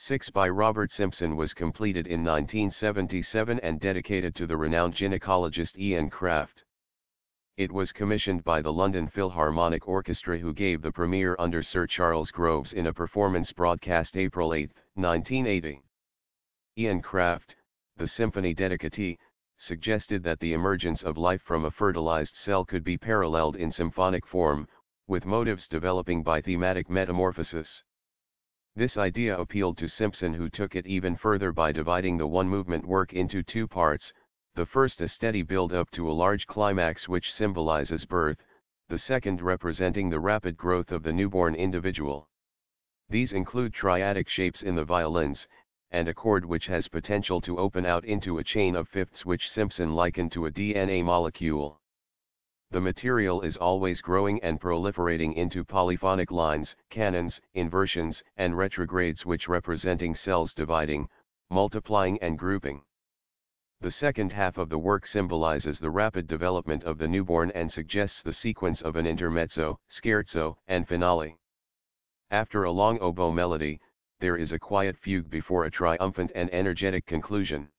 6 by Robert Simpson was completed in 1977 and dedicated to the renowned gynecologist Ian Kraft. It was commissioned by the London Philharmonic Orchestra who gave the premiere under Sir Charles Groves in a performance broadcast April 8, 1980. Ian Kraft, the symphony dedicatee, suggested that the emergence of life from a fertilized cell could be paralleled in symphonic form, with motives developing by thematic metamorphosis. This idea appealed to Simpson who took it even further by dividing the One Movement work into two parts, the first a steady build-up to a large climax which symbolizes birth, the second representing the rapid growth of the newborn individual. These include triadic shapes in the violins, and a chord which has potential to open out into a chain of fifths which Simpson likened to a DNA molecule the material is always growing and proliferating into polyphonic lines, canons, inversions, and retrogrades which representing cells dividing, multiplying and grouping. The second half of the work symbolizes the rapid development of the newborn and suggests the sequence of an intermezzo, scherzo, and finale. After a long oboe melody, there is a quiet fugue before a triumphant and energetic conclusion.